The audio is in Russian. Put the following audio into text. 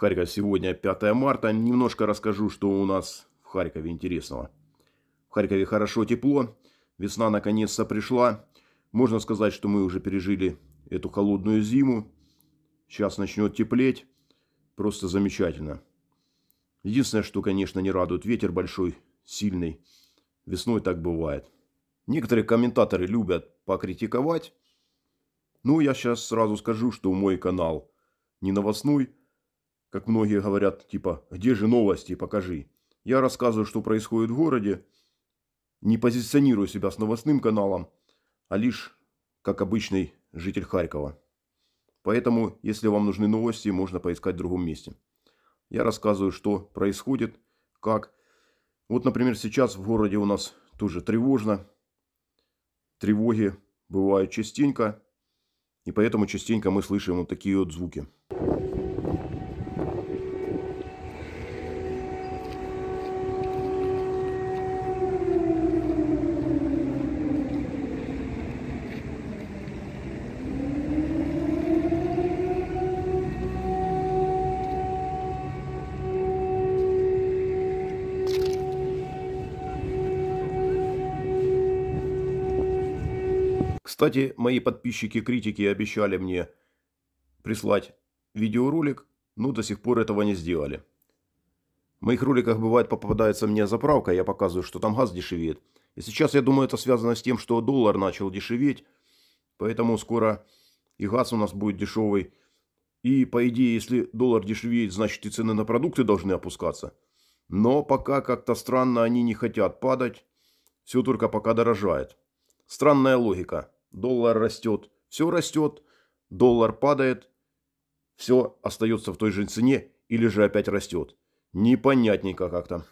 Харьков сегодня 5 марта. Немножко расскажу, что у нас в Харькове интересного. В Харькове хорошо тепло. Весна наконец-то пришла. Можно сказать, что мы уже пережили эту холодную зиму. Сейчас начнет теплеть. Просто замечательно. Единственное, что, конечно, не радует, ветер большой, сильный. Весной так бывает. Некоторые комментаторы любят покритиковать. Ну, я сейчас сразу скажу, что мой канал не новостной, как многие говорят, типа «Где же новости? Покажи». Я рассказываю, что происходит в городе, не позиционирую себя с новостным каналом, а лишь как обычный житель Харькова. Поэтому, если вам нужны новости, можно поискать в другом месте. Я рассказываю, что происходит, как. Вот, например, сейчас в городе у нас тоже тревожно. Тревоги бывают частенько. И поэтому частенько мы слышим вот такие вот звуки. Кстати, мои подписчики-критики обещали мне прислать видеоролик, но ну, до сих пор этого не сделали. В моих роликах бывает попадается мне заправка, я показываю, что там газ дешевеет. И сейчас, я думаю, это связано с тем, что доллар начал дешеветь, поэтому скоро и газ у нас будет дешевый. И, по идее, если доллар дешевеет, значит и цены на продукты должны опускаться. Но пока как-то странно они не хотят падать, все только пока дорожает. Странная логика доллар растет, все растет, доллар падает, все остается в той же цене или же опять растет. Непонятненько как-то.